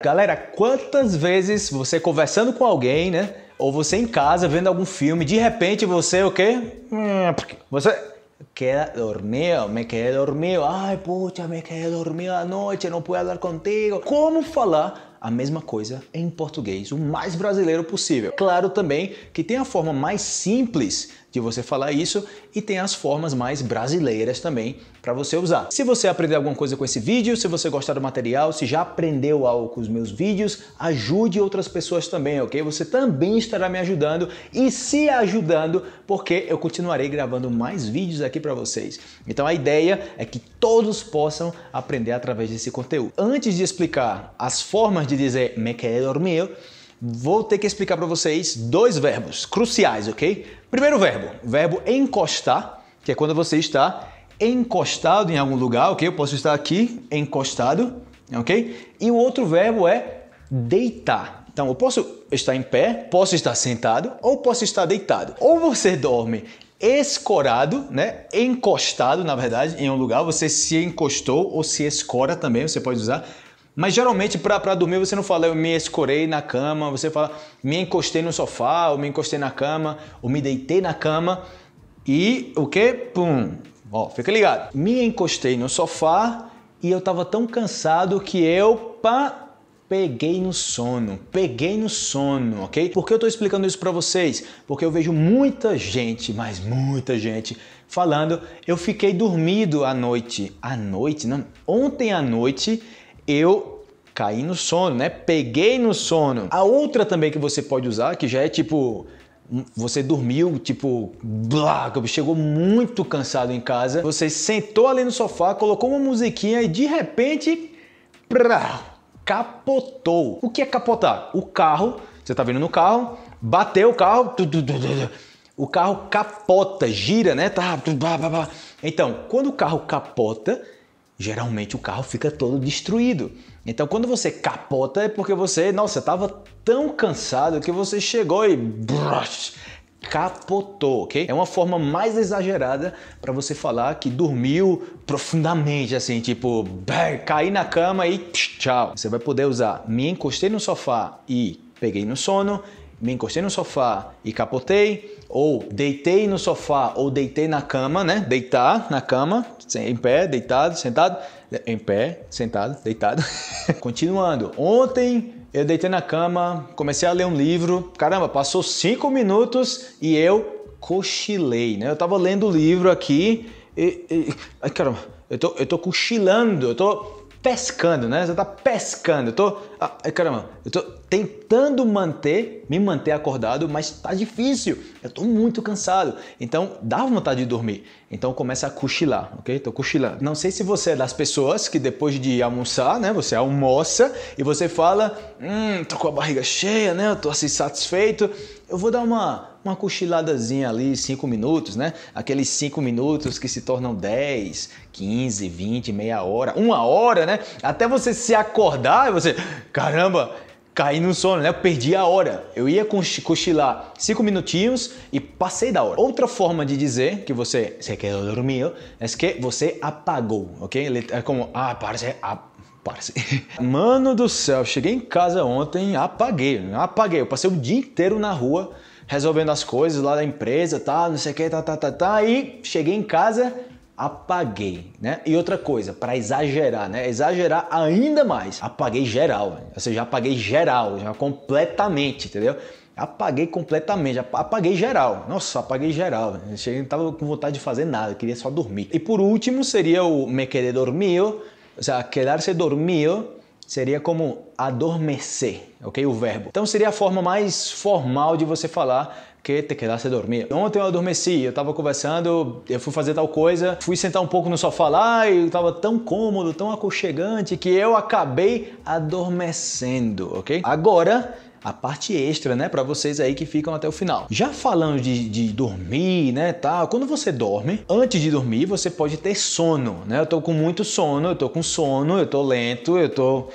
Galera, quantas vezes você conversando com alguém, né? Ou você em casa vendo algum filme, de repente você o quê? Hum, você queda dormido, me quedé dormido. Ai, puta, me quedé dormido à noite, não posso falar contigo. Como falar a mesma coisa em português, o mais brasileiro possível. Claro também que tem a forma mais simples de você falar isso e tem as formas mais brasileiras também para você usar. Se você aprender alguma coisa com esse vídeo, se você gostar do material, se já aprendeu algo com os meus vídeos, ajude outras pessoas também, ok? Você também estará me ajudando e se ajudando porque eu continuarei gravando mais vídeos aqui para vocês. Então a ideia é que todos possam aprender através desse conteúdo. Antes de explicar as formas de dizer me quero dormir, vou ter que explicar para vocês dois verbos cruciais, ok? Primeiro verbo, verbo encostar, que é quando você está encostado em algum lugar, ok? Eu posso estar aqui encostado, ok? E o outro verbo é deitar. Então, eu posso estar em pé, posso estar sentado ou posso estar deitado. Ou você dorme escorado, né? Encostado, na verdade, em um lugar, você se encostou ou se escora também, você pode usar mas geralmente para dormir você não fala eu me escorei na cama, você fala me encostei no sofá, ou me encostei na cama, ou me deitei na cama e o que? Pum. Ó, fica ligado. Me encostei no sofá e eu tava tão cansado que eu pá, peguei no sono, peguei no sono, ok? Por que eu tô explicando isso para vocês? Porque eu vejo muita gente, mas muita gente, falando eu fiquei dormido à noite. À noite? Não, ontem à noite eu caí no sono, né? Peguei no sono. A outra também que você pode usar, que já é tipo hum, você dormiu, tipo, blá, chegou muito cansado em casa, você sentou ali no sofá, colocou uma musiquinha e de repente, prá, capotou. O que é capotar? O carro, você tá vendo no carro, bateu o carro, tu, tu, tu, o carro capota, gira, né? Tá, então, quando o carro capota, geralmente o carro fica todo destruído. Então quando você capota é porque você, nossa, estava tão cansado que você chegou e brush, capotou, ok? É uma forma mais exagerada para você falar que dormiu profundamente, assim, tipo, brrr, caí na cama e tchau. Você vai poder usar me encostei no sofá e peguei no sono me encostei no sofá e capotei, ou deitei no sofá ou deitei na cama, né? Deitar na cama, em pé, deitado, sentado, em pé, sentado, deitado. Continuando. Ontem eu deitei na cama, comecei a ler um livro. Caramba, passou cinco minutos e eu cochilei, né? Eu tava lendo o livro aqui e, e ai, caramba, eu tô, eu tô cochilando, eu tô pescando, né? Você tá pescando. Eu tô. Ai, caramba, eu tô tentando manter, me manter acordado, mas tá difícil. Eu tô muito cansado. Então, dá vontade de dormir. Então, começa a cochilar, ok? Tô cochilando. Não sei se você é das pessoas que depois de almoçar, né? Você almoça e você fala, hum, tô com a barriga cheia, né? Eu tô assim satisfeito. Eu vou dar uma uma cochiladazinha ali, cinco minutos, né? Aqueles cinco minutos que se tornam 10, 15, 20, meia hora, uma hora, né? Até você se acordar e você, caramba, caí no sono, né? Eu perdi a hora. Eu ia cochilar cinco minutinhos e passei da hora. Outra forma de dizer que você se quedou dormido é que você apagou, ok? É como, ah, parece, ah, parece. Mano do céu, cheguei em casa ontem, apaguei, apaguei. Eu passei o dia inteiro na rua resolvendo as coisas lá da empresa, tá, não sei o que, tá, tá, tá, tá. E cheguei em casa apaguei, né? E outra coisa, para exagerar, né? Exagerar ainda mais. Apaguei geral, né? ou seja, apaguei geral, já completamente, entendeu? Apaguei completamente, apaguei geral. Nossa, apaguei geral. não tava com vontade de fazer nada, queria só dormir. E por último seria o me querer dormir, ou seja, quedar-se dormir, seria como adormecer, ok? O verbo. Então seria a forma mais formal de você falar que te quedasse dormir. Ontem eu adormeci, eu tava conversando, eu fui fazer tal coisa, fui sentar um pouco no sofá lá e tava tão cômodo, tão aconchegante que eu acabei adormecendo, ok? Agora a parte extra, né, para vocês aí que ficam até o final. Já falando de, de dormir, né, tal, tá, quando você dorme, antes de dormir você pode ter sono, né? Eu tô com muito sono, eu tô com sono, eu tô lento, eu tô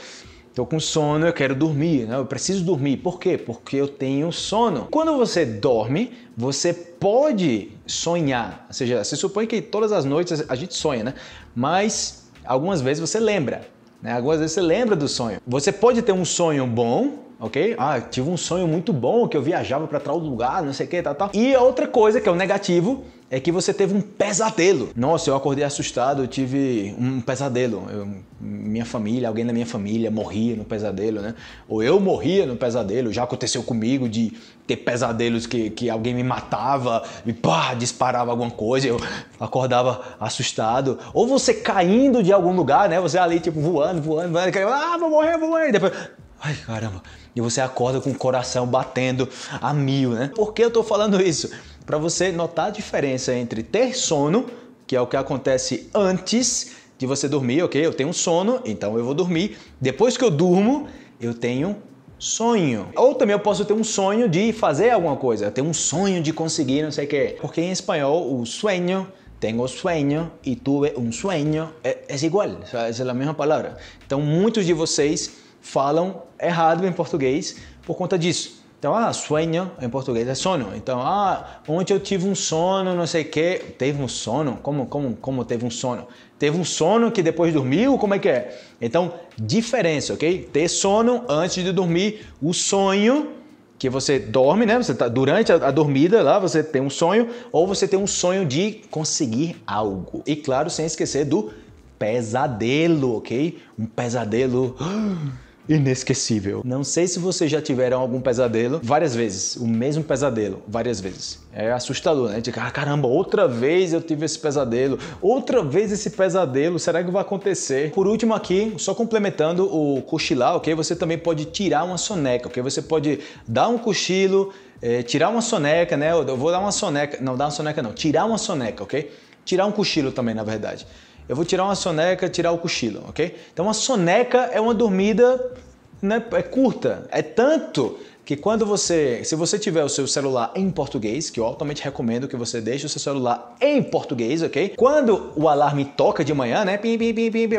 Estou com sono, eu quero dormir, né? eu preciso dormir. Por quê? Porque eu tenho sono. Quando você dorme, você pode sonhar. Ou seja, se supõe que todas as noites a gente sonha, né? Mas algumas vezes você lembra. Né? Algumas vezes você lembra do sonho. Você pode ter um sonho bom, ok? Ah, tive um sonho muito bom que eu viajava para tal lugar, não sei o que, tal, tal. E outra coisa que é o negativo, é que você teve um pesadelo. Nossa, eu acordei assustado, eu tive um pesadelo. Eu, minha família, alguém da minha família morria no pesadelo, né? Ou eu morria no pesadelo, já aconteceu comigo de ter pesadelos que, que alguém me matava e pá, disparava alguma coisa, eu acordava assustado. Ou você caindo de algum lugar, né? Você ali, tipo, voando, voando, voando, caindo, ah, vou morrer, vou morrer. depois, ai caramba. E você acorda com o coração batendo a mil, né? Por que eu tô falando isso? para você notar a diferença entre ter sono, que é o que acontece antes de você dormir, ok? Eu tenho sono, então eu vou dormir. Depois que eu durmo, eu tenho sonho. Ou também eu posso ter um sonho de fazer alguma coisa. Eu tenho um sonho de conseguir não sei o quê. Porque em espanhol, o sueño, tenho sueño e tuve um sueño, é, é igual, é a mesma palavra. Então muitos de vocês falam errado em português por conta disso. Então, ah, sueño em português é sono. Então, ah, ontem eu tive um sono, não sei o quê. Teve um sono? Como, como, como teve um sono? Teve um sono que depois dormiu? Como é que é? Então, diferença, ok? Ter sono antes de dormir, o sonho que você dorme, né? Você tá durante a, a, dormida lá, você tem um sonho ou você tem um sonho de conseguir algo. E claro, sem esquecer do pesadelo, ok? Um pesadelo. Ah, inesquecível. Não sei se vocês já tiveram algum pesadelo, várias vezes, o mesmo pesadelo, várias vezes. É assustador, né? Tipo, ah, caramba, outra vez eu tive esse pesadelo, outra vez esse pesadelo, será que vai acontecer? Por último aqui, só complementando o cochilar, ok? Você também pode tirar uma soneca, ok? Você pode dar um cochilo, é, tirar uma soneca, né? Eu vou dar uma soneca, não, dar uma soneca não, tirar uma soneca, ok? Tirar um cochilo também, na verdade. Eu vou tirar uma soneca, tirar o cochilo, ok? Então, uma soneca é uma dormida né, é curta. É tanto que quando você, se você tiver o seu celular em português, que eu altamente recomendo que você deixe o seu celular em português, ok? Quando o alarme toca de manhã, né? Pim, pim, pim, pim, pim,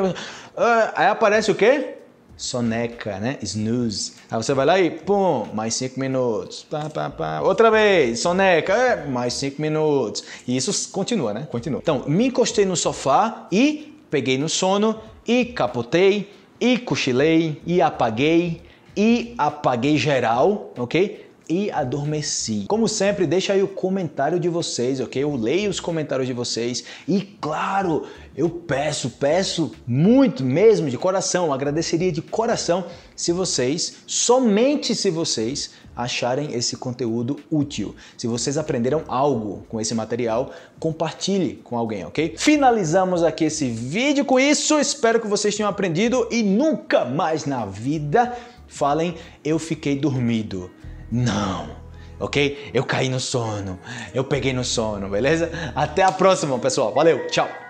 aí aparece o quê? soneca, né? Snooze. Aí você vai lá e pum, mais cinco minutos. Pá, pá, pá. Outra vez, soneca, é, mais cinco minutos. E isso continua, né? Continua. Então, me encostei no sofá e peguei no sono e capotei e cochilei e apaguei e apaguei geral, ok? e adormeci. Como sempre, deixa aí o comentário de vocês, ok? Eu leio os comentários de vocês e, claro, eu peço, peço muito mesmo de coração, agradeceria de coração se vocês, somente se vocês, acharem esse conteúdo útil. Se vocês aprenderam algo com esse material, compartilhe com alguém, ok? Finalizamos aqui esse vídeo com isso. Espero que vocês tenham aprendido e nunca mais na vida falem eu fiquei dormido. Não. Ok? Eu caí no sono. Eu peguei no sono, beleza? Até a próxima, pessoal. Valeu, tchau.